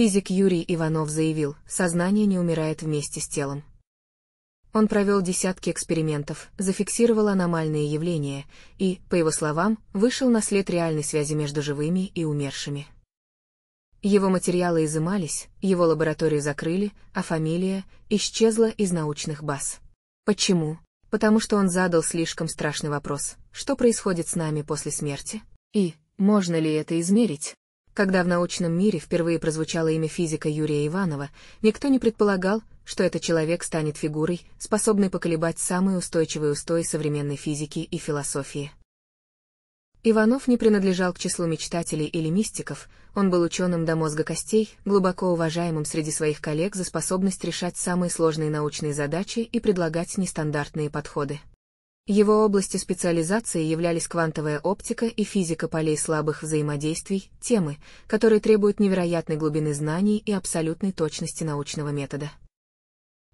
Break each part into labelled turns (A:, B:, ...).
A: Физик Юрий Иванов заявил, сознание не умирает вместе с телом. Он провел десятки экспериментов, зафиксировал аномальные явления и, по его словам, вышел на след реальной связи между живыми и умершими. Его материалы изымались, его лабораторию закрыли, а фамилия исчезла из научных баз. Почему? Потому что он задал слишком страшный вопрос, что происходит с нами после смерти? И можно ли это измерить? Когда в научном мире впервые прозвучало имя физика Юрия Иванова, никто не предполагал, что этот человек станет фигурой, способной поколебать самые устойчивые устои современной физики и философии. Иванов не принадлежал к числу мечтателей или мистиков, он был ученым до мозга костей, глубоко уважаемым среди своих коллег за способность решать самые сложные научные задачи и предлагать нестандартные подходы. Его области специализации являлись квантовая оптика и физика полей слабых взаимодействий, темы, которые требуют невероятной глубины знаний и абсолютной точности научного метода.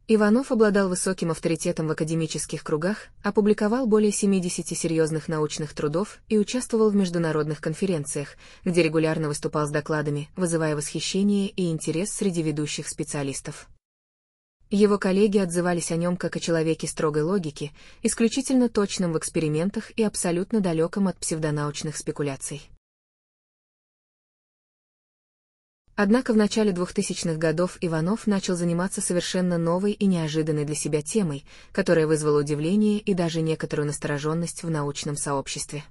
A: Иванов обладал высоким авторитетом в академических кругах, опубликовал более 70 серьезных научных трудов и участвовал в международных конференциях, где регулярно выступал с докладами, вызывая восхищение и интерес среди ведущих специалистов. Его коллеги отзывались о нем как о человеке строгой логики, исключительно точном в экспериментах и абсолютно далеком от псевдонаучных спекуляций. Однако в начале 2000-х годов Иванов начал заниматься совершенно новой и неожиданной для себя темой, которая вызвала удивление и даже некоторую настороженность в научном сообществе.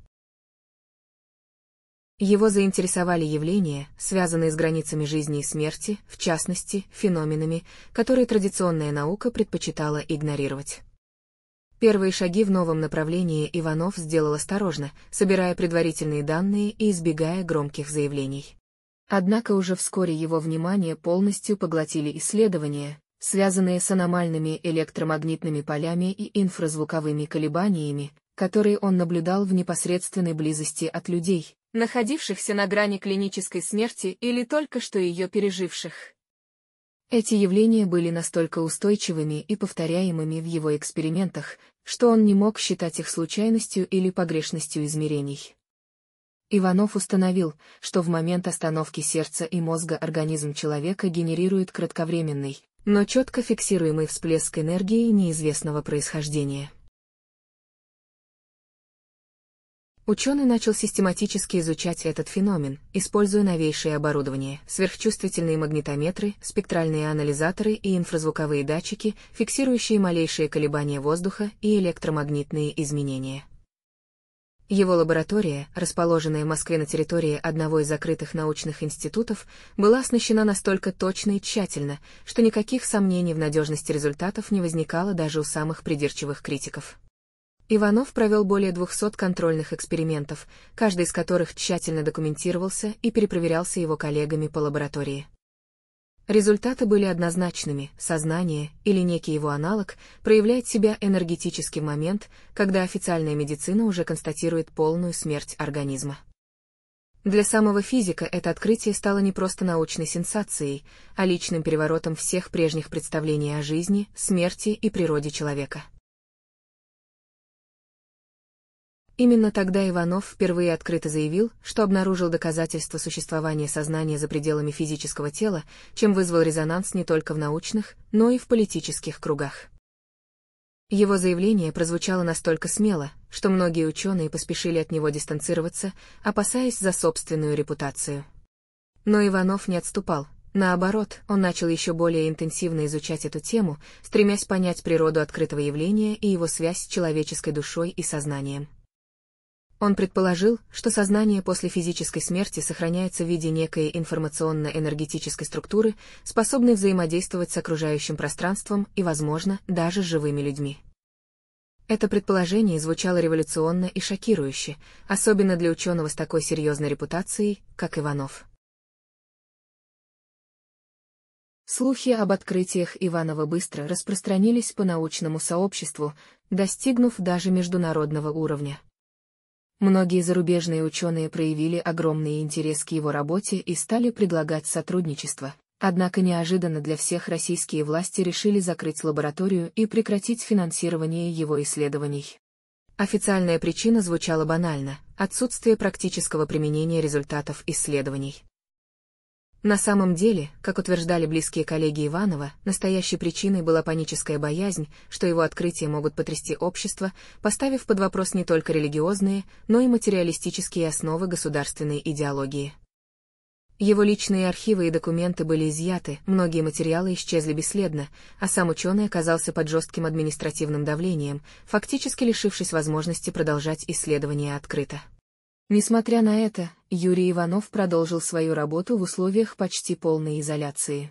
A: Его заинтересовали явления, связанные с границами жизни и смерти, в частности, феноменами, которые традиционная наука предпочитала игнорировать. Первые шаги в новом направлении Иванов сделал осторожно, собирая предварительные данные и избегая громких заявлений. Однако уже вскоре его внимание полностью поглотили исследования, связанные с аномальными электромагнитными полями и инфразвуковыми колебаниями, которые он наблюдал в непосредственной близости от людей, находившихся на грани клинической смерти или только что ее переживших. Эти явления были настолько устойчивыми и повторяемыми в его экспериментах, что он не мог считать их случайностью или погрешностью измерений. Иванов установил, что в момент остановки сердца и мозга организм человека генерирует кратковременный, но четко фиксируемый всплеск энергии неизвестного происхождения. Ученый начал систематически изучать этот феномен, используя новейшее оборудование, сверхчувствительные магнитометры, спектральные анализаторы и инфразвуковые датчики, фиксирующие малейшие колебания воздуха и электромагнитные изменения. Его лаборатория, расположенная в Москве на территории одного из закрытых научных институтов, была оснащена настолько точно и тщательно, что никаких сомнений в надежности результатов не возникало даже у самых придирчивых критиков. Иванов провел более 200 контрольных экспериментов, каждый из которых тщательно документировался и перепроверялся его коллегами по лаборатории. Результаты были однозначными, сознание, или некий его аналог, проявляет себя энергетический момент, когда официальная медицина уже констатирует полную смерть организма. Для самого физика это открытие стало не просто научной сенсацией, а личным переворотом всех прежних представлений о жизни, смерти и природе человека. Именно тогда Иванов впервые открыто заявил, что обнаружил доказательства существования сознания за пределами физического тела, чем вызвал резонанс не только в научных, но и в политических кругах. Его заявление прозвучало настолько смело, что многие ученые поспешили от него дистанцироваться, опасаясь за собственную репутацию. Но Иванов не отступал. Наоборот, он начал еще более интенсивно изучать эту тему, стремясь понять природу открытого явления и его связь с человеческой душой и сознанием. Он предположил, что сознание после физической смерти сохраняется в виде некой информационно-энергетической структуры, способной взаимодействовать с окружающим пространством и, возможно, даже с живыми людьми. Это предположение звучало революционно и шокирующе, особенно для ученого с такой серьезной репутацией, как Иванов. Слухи об открытиях Иванова быстро распространились по научному сообществу, достигнув даже международного уровня. Многие зарубежные ученые проявили огромный интерес к его работе и стали предлагать сотрудничество. Однако неожиданно для всех российские власти решили закрыть лабораторию и прекратить финансирование его исследований. Официальная причина звучала банально – отсутствие практического применения результатов исследований. На самом деле, как утверждали близкие коллеги Иванова, настоящей причиной была паническая боязнь, что его открытия могут потрясти общество, поставив под вопрос не только религиозные, но и материалистические основы государственной идеологии. Его личные архивы и документы были изъяты, многие материалы исчезли бесследно, а сам ученый оказался под жестким административным давлением, фактически лишившись возможности продолжать исследования открыто. Несмотря на это, Юрий Иванов продолжил свою работу в условиях почти полной изоляции.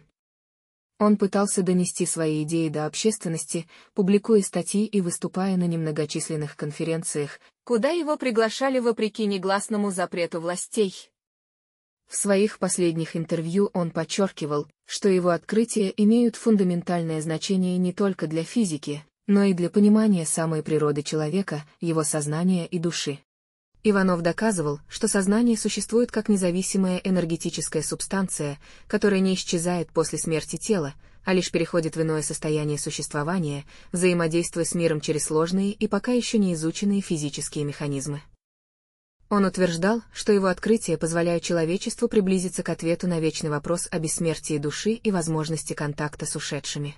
A: Он пытался донести свои идеи до общественности, публикуя статьи и выступая на немногочисленных конференциях, куда его приглашали вопреки негласному запрету властей. В своих последних интервью он подчеркивал, что его открытия имеют фундаментальное значение не только для физики, но и для понимания самой природы человека, его сознания и души. Иванов доказывал, что сознание существует как независимая энергетическая субстанция, которая не исчезает после смерти тела, а лишь переходит в иное состояние существования, взаимодействуя с миром через сложные и пока еще не изученные физические механизмы. Он утверждал, что его открытия позволяют человечеству приблизиться к ответу на вечный вопрос о бессмертии души и возможности контакта с ушедшими.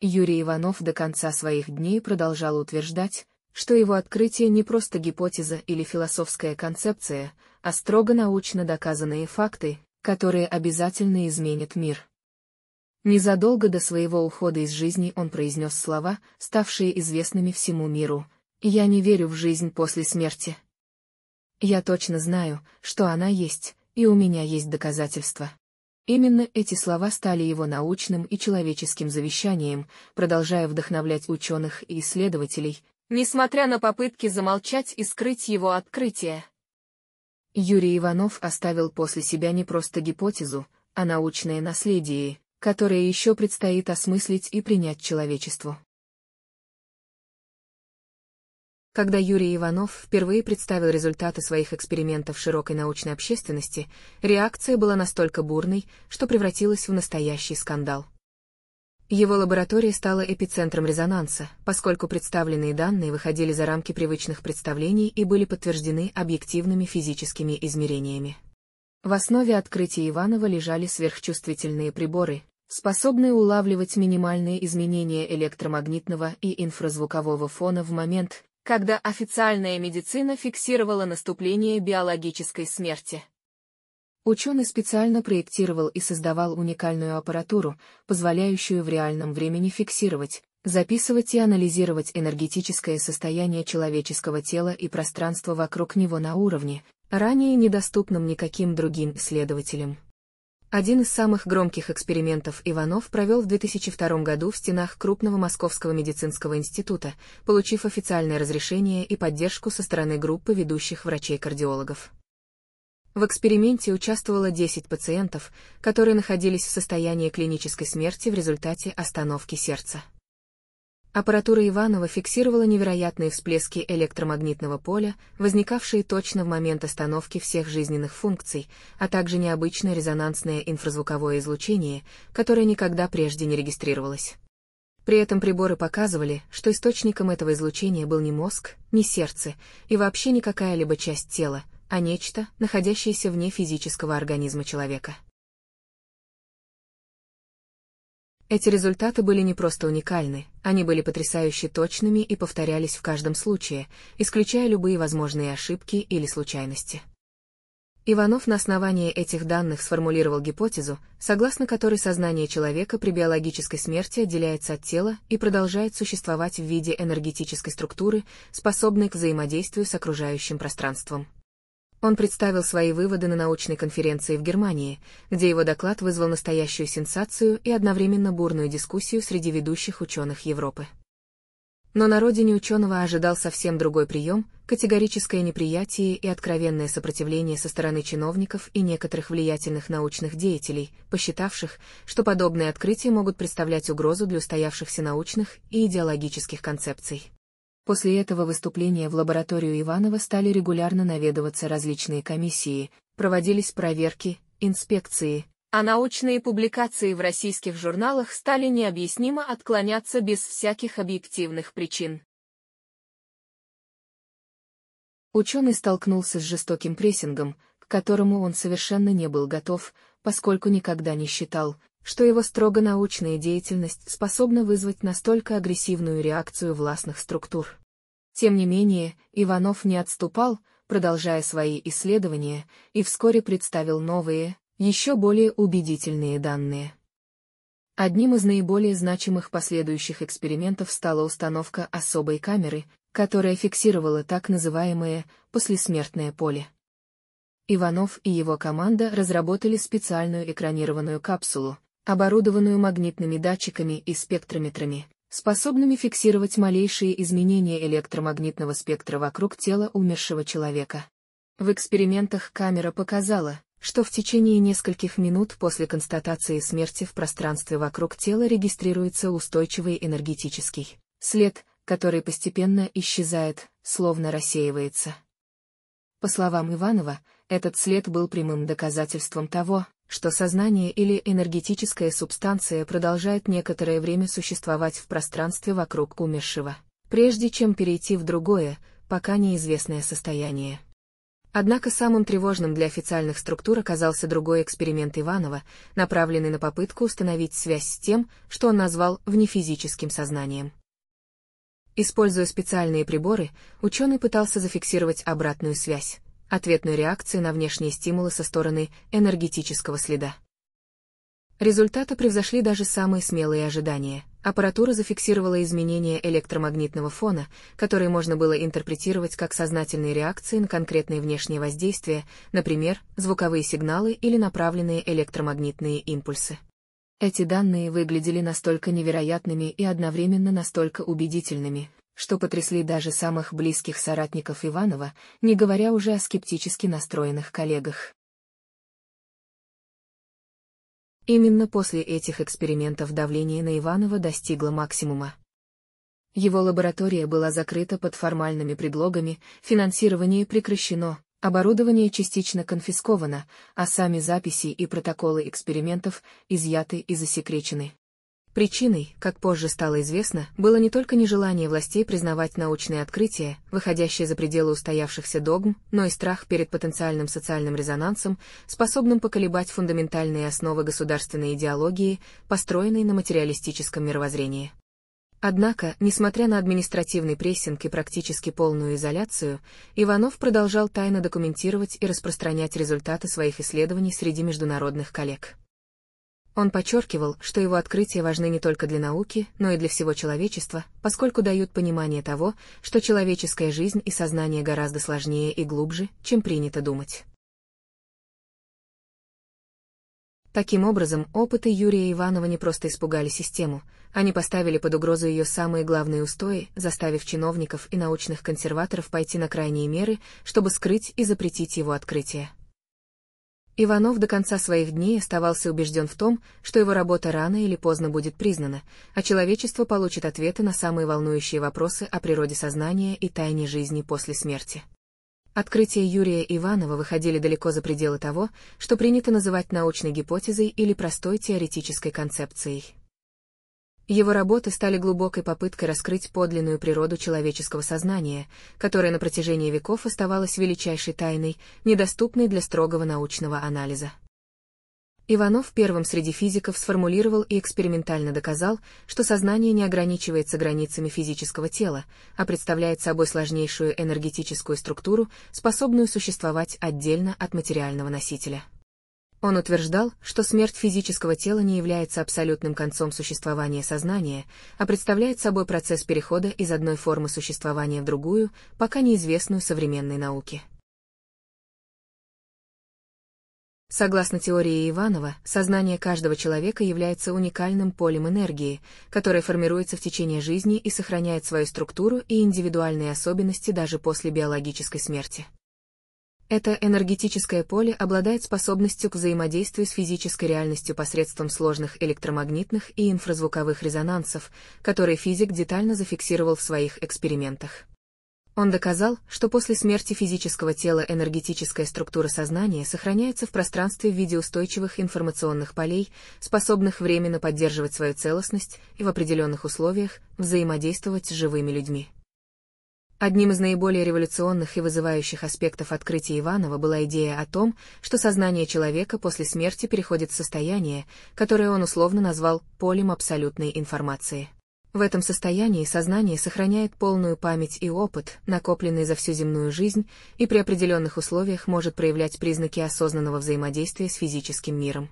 A: Юрий Иванов до конца своих дней продолжал утверждать, что его открытие не просто гипотеза или философская концепция, а строго научно доказанные факты, которые обязательно изменят мир. Незадолго до своего ухода из жизни он произнес слова, ставшие известными всему миру, «Я не верю в жизнь после смерти. Я точно знаю, что она есть, и у меня есть доказательства». Именно эти слова стали его научным и человеческим завещанием, продолжая вдохновлять ученых и исследователей, несмотря на попытки замолчать и скрыть его открытие. Юрий Иванов оставил после себя не просто гипотезу, а научное наследие, которое еще предстоит осмыслить и принять человечеству. Когда Юрий Иванов впервые представил результаты своих экспериментов широкой научной общественности, реакция была настолько бурной, что превратилась в настоящий скандал. Его лаборатория стала эпицентром резонанса, поскольку представленные данные выходили за рамки привычных представлений и были подтверждены объективными физическими измерениями. В основе открытия Иванова лежали сверхчувствительные приборы, способные улавливать минимальные изменения электромагнитного и инфразвукового фона в момент, когда официальная медицина фиксировала наступление биологической смерти. Ученый специально проектировал и создавал уникальную аппаратуру, позволяющую в реальном времени фиксировать, записывать и анализировать энергетическое состояние человеческого тела и пространства вокруг него на уровне, ранее недоступном никаким другим исследователям. Один из самых громких экспериментов Иванов провел в 2002 году в стенах крупного Московского медицинского института, получив официальное разрешение и поддержку со стороны группы ведущих врачей-кардиологов. В эксперименте участвовало 10 пациентов, которые находились в состоянии клинической смерти в результате остановки сердца. Аппаратура Иванова фиксировала невероятные всплески электромагнитного поля, возникавшие точно в момент остановки всех жизненных функций, а также необычное резонансное инфразвуковое излучение, которое никогда прежде не регистрировалось. При этом приборы показывали, что источником этого излучения был не мозг, не сердце и вообще не какая-либо часть тела, а нечто, находящееся вне физического организма человека. Эти результаты были не просто уникальны, они были потрясающе точными и повторялись в каждом случае, исключая любые возможные ошибки или случайности. Иванов на основании этих данных сформулировал гипотезу, согласно которой сознание человека при биологической смерти отделяется от тела и продолжает существовать в виде энергетической структуры, способной к взаимодействию с окружающим пространством. Он представил свои выводы на научной конференции в Германии, где его доклад вызвал настоящую сенсацию и одновременно бурную дискуссию среди ведущих ученых Европы. Но на родине ученого ожидал совсем другой прием, категорическое неприятие и откровенное сопротивление со стороны чиновников и некоторых влиятельных научных деятелей, посчитавших, что подобные открытия могут представлять угрозу для устоявшихся научных и идеологических концепций. После этого выступления в лабораторию Иванова стали регулярно наведываться различные комиссии, проводились проверки, инспекции, а научные публикации в российских журналах стали необъяснимо отклоняться без всяких объективных причин. Ученый столкнулся с жестоким прессингом, к которому он совершенно не был готов, поскольку никогда не считал, что его строго научная деятельность способна вызвать настолько агрессивную реакцию властных структур. Тем не менее, Иванов не отступал, продолжая свои исследования, и вскоре представил новые, еще более убедительные данные. Одним из наиболее значимых последующих экспериментов стала установка особой камеры, которая фиксировала так называемое «послесмертное поле». Иванов и его команда разработали специальную экранированную капсулу, оборудованную магнитными датчиками и спектрометрами, способными фиксировать малейшие изменения электромагнитного спектра вокруг тела умершего человека. В экспериментах камера показала, что в течение нескольких минут после констатации смерти в пространстве вокруг тела регистрируется устойчивый энергетический след, который постепенно исчезает, словно рассеивается. По словам Иванова, этот след был прямым доказательством того, что сознание или энергетическая субстанция продолжает некоторое время существовать в пространстве вокруг умершего, прежде чем перейти в другое, пока неизвестное состояние. Однако самым тревожным для официальных структур оказался другой эксперимент Иванова, направленный на попытку установить связь с тем, что он назвал внефизическим сознанием. Используя специальные приборы, ученый пытался зафиксировать обратную связь, ответной реакции на внешние стимулы со стороны энергетического следа. Результаты превзошли даже самые смелые ожидания. Аппаратура зафиксировала изменения электромагнитного фона, которые можно было интерпретировать как сознательные реакции на конкретные внешние воздействия, например, звуковые сигналы или направленные электромагнитные импульсы. Эти данные выглядели настолько невероятными и одновременно настолько убедительными, что потрясли даже самых близких соратников Иванова, не говоря уже о скептически настроенных коллегах. Именно после этих экспериментов давление на Иванова достигло максимума. Его лаборатория была закрыта под формальными предлогами, финансирование прекращено, оборудование частично конфисковано, а сами записи и протоколы экспериментов изъяты и засекречены. Причиной, как позже стало известно, было не только нежелание властей признавать научные открытия, выходящие за пределы устоявшихся догм, но и страх перед потенциальным социальным резонансом, способным поколебать фундаментальные основы государственной идеологии, построенной на материалистическом мировоззрении. Однако, несмотря на административный прессинг и практически полную изоляцию, Иванов продолжал тайно документировать и распространять результаты своих исследований среди международных коллег. Он подчеркивал, что его открытия важны не только для науки, но и для всего человечества, поскольку дают понимание того, что человеческая жизнь и сознание гораздо сложнее и глубже, чем принято думать. Таким образом, опыты Юрия Иванова не просто испугали систему, они поставили под угрозу ее самые главные устои, заставив чиновников и научных консерваторов пойти на крайние меры, чтобы скрыть и запретить его открытие. Иванов до конца своих дней оставался убежден в том, что его работа рано или поздно будет признана, а человечество получит ответы на самые волнующие вопросы о природе сознания и тайне жизни после смерти. Открытия Юрия Иванова выходили далеко за пределы того, что принято называть научной гипотезой или простой теоретической концепцией. Его работы стали глубокой попыткой раскрыть подлинную природу человеческого сознания, которая на протяжении веков оставалась величайшей тайной, недоступной для строгого научного анализа. Иванов первым среди физиков сформулировал и экспериментально доказал, что сознание не ограничивается границами физического тела, а представляет собой сложнейшую энергетическую структуру, способную существовать отдельно от материального носителя. Он утверждал, что смерть физического тела не является абсолютным концом существования сознания, а представляет собой процесс перехода из одной формы существования в другую, пока неизвестную современной науке. Согласно теории Иванова, сознание каждого человека является уникальным полем энергии, которое формируется в течение жизни и сохраняет свою структуру и индивидуальные особенности даже после биологической смерти. Это энергетическое поле обладает способностью к взаимодействию с физической реальностью посредством сложных электромагнитных и инфразвуковых резонансов, которые физик детально зафиксировал в своих экспериментах. Он доказал, что после смерти физического тела энергетическая структура сознания сохраняется в пространстве в виде устойчивых информационных полей, способных временно поддерживать свою целостность и в определенных условиях взаимодействовать с живыми людьми. Одним из наиболее революционных и вызывающих аспектов открытия Иванова была идея о том, что сознание человека после смерти переходит в состояние, которое он условно назвал «полем абсолютной информации». В этом состоянии сознание сохраняет полную память и опыт, накопленный за всю земную жизнь, и при определенных условиях может проявлять признаки осознанного взаимодействия с физическим миром.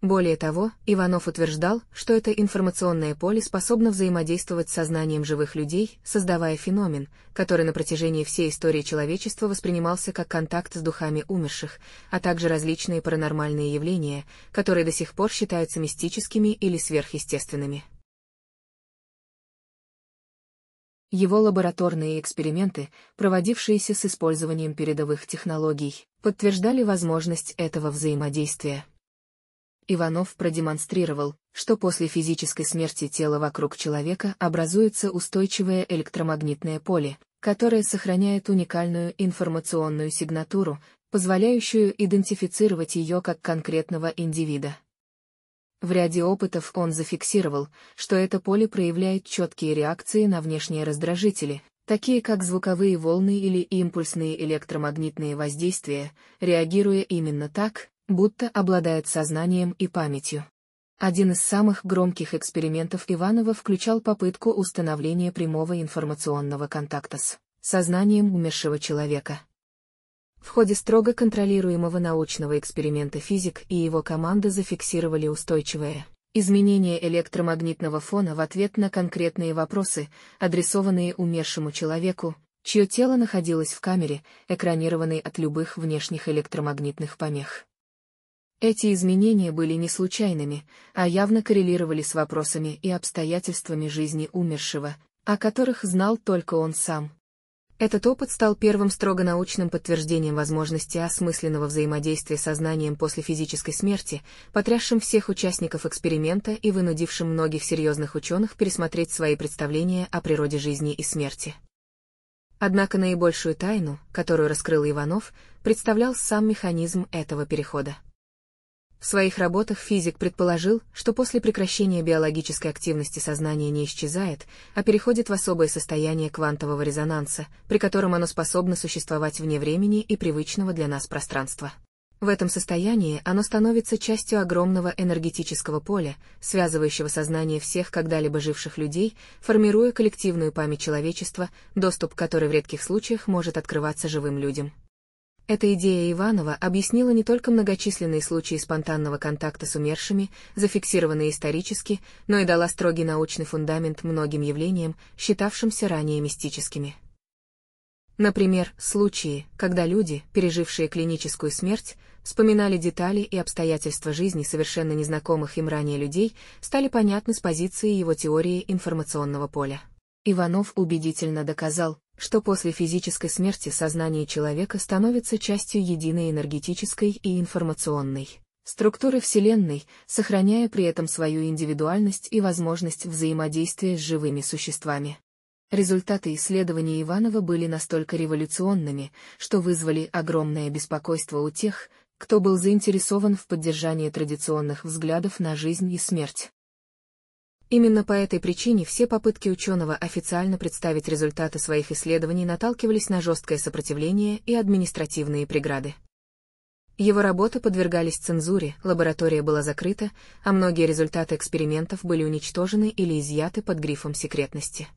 A: Более того, Иванов утверждал, что это информационное поле способно взаимодействовать с сознанием живых людей, создавая феномен, который на протяжении всей истории человечества воспринимался как контакт с духами умерших, а также различные паранормальные явления, которые до сих пор считаются мистическими или сверхъестественными. Его лабораторные эксперименты, проводившиеся с использованием передовых технологий, подтверждали возможность этого взаимодействия. Иванов продемонстрировал, что после физической смерти тела вокруг человека образуется устойчивое электромагнитное поле, которое сохраняет уникальную информационную сигнатуру, позволяющую идентифицировать ее как конкретного индивида. В ряде опытов он зафиксировал, что это поле проявляет четкие реакции на внешние раздражители, такие как звуковые волны или импульсные электромагнитные воздействия, реагируя именно так, будто обладает сознанием и памятью. Один из самых громких экспериментов Иванова включал попытку установления прямого информационного контакта с сознанием умершего человека. В ходе строго контролируемого научного эксперимента физик и его команда зафиксировали устойчивое изменение электромагнитного фона в ответ на конкретные вопросы, адресованные умершему человеку, чье тело находилось в камере, экранированной от любых внешних электромагнитных помех. Эти изменения были не случайными, а явно коррелировали с вопросами и обстоятельствами жизни умершего, о которых знал только он сам. Этот опыт стал первым строго научным подтверждением возможности осмысленного взаимодействия сознанием после физической смерти, потрясшим всех участников эксперимента и вынудившим многих серьезных ученых пересмотреть свои представления о природе жизни и смерти. Однако наибольшую тайну, которую раскрыл Иванов, представлял сам механизм этого перехода. В своих работах физик предположил, что после прекращения биологической активности сознание не исчезает, а переходит в особое состояние квантового резонанса, при котором оно способно существовать вне времени и привычного для нас пространства. В этом состоянии оно становится частью огромного энергетического поля, связывающего сознание всех когда-либо живших людей, формируя коллективную память человечества, доступ к которой в редких случаях может открываться живым людям. Эта идея Иванова объяснила не только многочисленные случаи спонтанного контакта с умершими, зафиксированные исторически, но и дала строгий научный фундамент многим явлениям, считавшимся ранее мистическими. Например, случаи, когда люди, пережившие клиническую смерть, вспоминали детали и обстоятельства жизни совершенно незнакомых им ранее людей, стали понятны с позиции его теории информационного поля. Иванов убедительно доказал, что после физической смерти сознание человека становится частью единой энергетической и информационной структуры Вселенной, сохраняя при этом свою индивидуальность и возможность взаимодействия с живыми существами. Результаты исследований Иванова были настолько революционными, что вызвали огромное беспокойство у тех, кто был заинтересован в поддержании традиционных взглядов на жизнь и смерть. Именно по этой причине все попытки ученого официально представить результаты своих исследований наталкивались на жесткое сопротивление и административные преграды. Его работы подвергались цензуре, лаборатория была закрыта, а многие результаты экспериментов были уничтожены или изъяты под грифом секретности.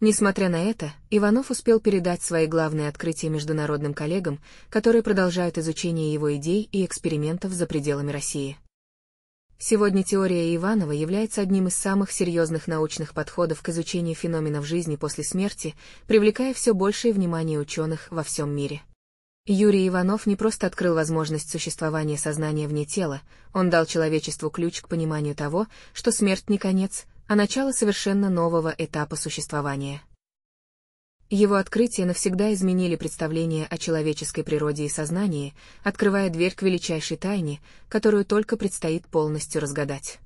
A: Несмотря на это, Иванов успел передать свои главные открытия международным коллегам, которые продолжают изучение его идей и экспериментов за пределами России. Сегодня теория Иванова является одним из самых серьезных научных подходов к изучению феноменов жизни после смерти, привлекая все большее внимание ученых во всем мире. Юрий Иванов не просто открыл возможность существования сознания вне тела, он дал человечеству ключ к пониманию того, что смерть не конец, а начало совершенно нового этапа существования. Его открытия навсегда изменили представление о человеческой природе и сознании, открывая дверь к величайшей тайне, которую только предстоит полностью разгадать.